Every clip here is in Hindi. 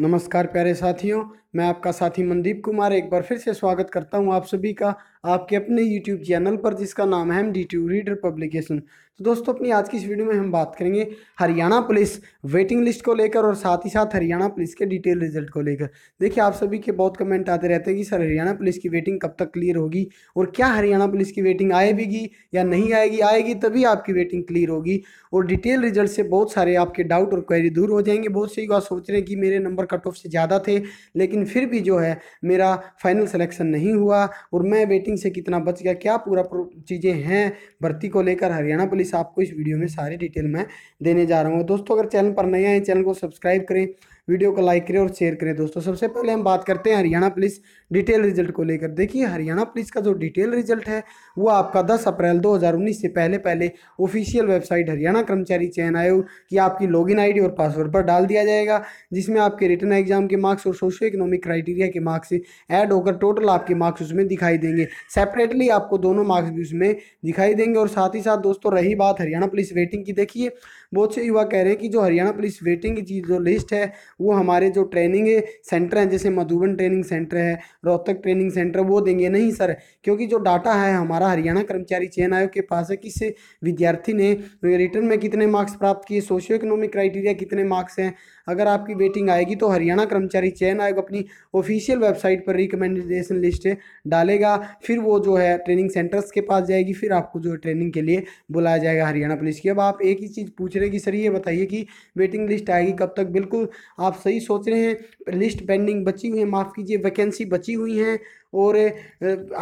नमस्कार प्यारे साथियों मैं आपका साथी मनदीप कुमार एक बार फिर से स्वागत करता हूं आप सभी का आपके अपने यूट्यूब चैनल पर जिसका नाम है M D two reader publication तो दोस्तों अपनी आज की इस वीडियो में हम बात करेंगे हरियाणा पुलिस वेटिंग लिस्ट को लेकर और साथ ही साथ हरियाणा पुलिस के डिटेल रिजल्ट को लेकर देखिए आप सभी के बहुत कमेंट आते रहते हैं कि सर हरियाणा पुलिस की वेटिंग कब तक क्लियर होगी और क्या हरियाणा पुलिस की वेटिंग आएगी या नहीं आएगी आएगी तभी आपकी वेटिंग क्लियर होगी और डिटेल रिजल्ट से बहुत सारे आपके डाउट और क्वेरी दूर हो जाएंगे बहुत से युवा सोच रहे हैं कि मेरे नंबर कट ऑफ से ज़्यादा थे लेकिन फिर भी जो है मेरा फाइनल सिलेक्शन नहीं हुआ और मैं वेटिंग से कितना बच गया क्या पूरा चीज़ें हैं भर्ती को लेकर हरियाणा पुलिस आपको इस वीडियो में सारी डिटेल मैं देने जा रहा हूँ दोस्तों अगर चैनल पर नए हैं चैनल को सब्सक्राइब करें वीडियो को लाइक करें और शेयर करें दोस्तों सबसे पहले हम बात करते हैं हरियाणा पुलिस डिटेल रिजल्ट को लेकर देखिए हरियाणा पुलिस का जो डिटेल रिजल्ट है वो आपका दस अप्रैल दो से पहले पहले ऑफिशियल वेबसाइट हरियाणा कर्मचारी चयन आयोग की आपकी लॉग इन और पासवर्ड पर डाल दिया जाएगा जिसमें आपके रिटर्न एग्जाम के मार्क्स और सोशो इकोनॉमिक क्राइटेरिया के मार्क्स ऐड होकर टोटल आपके मार्क्स उसमें दिखाई देंगे सेपरेटली आपको दोनों मार्क्स भी उसमें दिखाई देंगे और साथ ही साथ दोस्तों रही बात हरियाणा पुलिस वेटिंग की देखिए बहुत से युवा कह रहे हैं कि जो हरियाणा पुलिस वेटिंग की जो लिस्ट है वो हमारे जो ट्रेनिंग सेंटर हैं जैसे मधुबन ट्रेनिंग सेंटर है रोहतक ट्रेनिंग सेंटर वो देंगे नहीं सर क्योंकि जो डाटा है हमारा हरियाणा कर्मचारी चयन आयोग के पास है किस विद्यार्थी ने रिटर्न में कितने मार्क्स प्राप्त किए सोशियो इकोनॉमिक क्राइटेरिया कितने मार्क्स हैं अगर आपकी वेटिंग आएगी तो हरियाणा कर्मचारी चयन आयोग अपनी ऑफिशियल वेबसाइट पर रिकमेंडेशन लिस्ट डालेगा फिर वो जो है ट्रेनिंग सेंटर्स के पास जाएगी फिर आपको जो है ट्रेनिंग के लिए बुलाया जाएगा हरियाणा पुलिस की अब आप एक ही चीज़ पूछ रहे कि सर ये बताइए कि वेटिंग लिस्ट आएगी कब तक बिल्कुल आप सही सोच रहे हैं लिस्ट पेंडिंग बची हुई है माफ़ कीजिए वैकेंसी बची हुई हैं और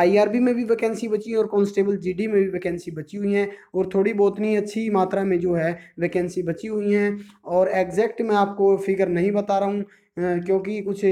आईआरबी में भी वैकेंसी बची है और कांस्टेबल जीडी में भी वैकेंसी बची हुई हैं और थोड़ी बहुत नहीं अच्छी मात्रा में जो है वैकेंसी बची हुई हैं और एग्जैक्ट मैं आपको फिगर नहीं बता रहा हूँ क्योंकि कुछ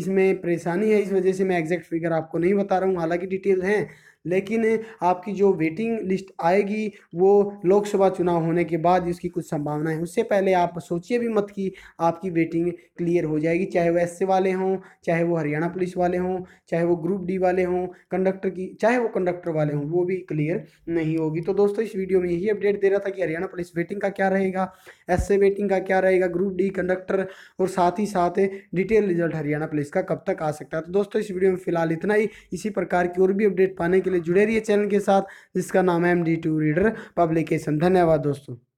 इसमें परेशानी है इस वजह से मैं एग्जैक्ट फिगर आपको नहीं बता रहा हूँ हालांकि डिटेल हैं लेकिन आपकी जो वेटिंग लिस्ट आएगी वो लोकसभा चुनाव होने के बाद इसकी कुछ संभावना है उससे पहले आप सोचिए भी मत कि आपकी वेटिंग क्लियर हो जाएगी चाहे वो एस वाले हों चाहे वो हरियाणा पुलिस वाले हों चाहे वो ग्रुप डी वाले हों कंडक्टर की चाहे वो कंडक्टर वाले हों वो भी क्लियर नहीं होगी तो दोस्तों इस वीडियो में यही अपडेट दे रहा था कि हरियाणा पुलिस वेटिंग का क्या रहेगा एस वेटिंग का क्या रहेगा ग्रुप डी कंडक्टर और साथ ही साथ डिटेल रिजल्ट हरियाणा पुलिस का कब तक आ सकता है तो दोस्तों इस वीडियो में फिलहाल इतना ही इसी प्रकार की और भी अपडेट पाने के के लिए जुड़े रहिए चैनल के साथ जिसका नाम है M D two reader publication धन्यवाद दोस्तों